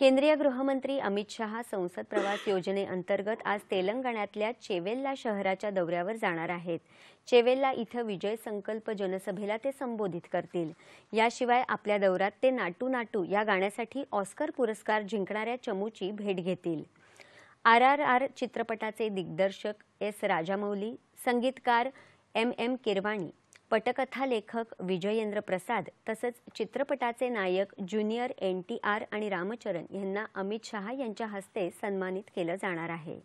केंद्रीय गृहमंत्री अमित शहा संसद प्रवास योजनेअंतर्गत आज तेलंगणातल्या चेवेल्ला शहराच्या दौऱ्यावर जाणार आहेत चेवेल्ला इथं विजय संकल्प जनसभेला ते संबोधित करतील याशिवाय आपल्या दौऱ्यात ते नाटू नाटू या गाण्यासाठी ऑस्कर पुरस्कार जिंकणाऱ्या चमूची भेट घेतील आर आर आर चित्रपटाचे दिग्दर्शक एस राजामौली संगीतकार एम एम किरवाणी पटकथा लेखक विजयेंद्र प्रसाद तसंच चित्रपटाचे नायक ज्युनियर एन टी आर आणि रामचरण यांना अमित शहा यांच्या हस्ते सन्मानित केलं जाणार आहे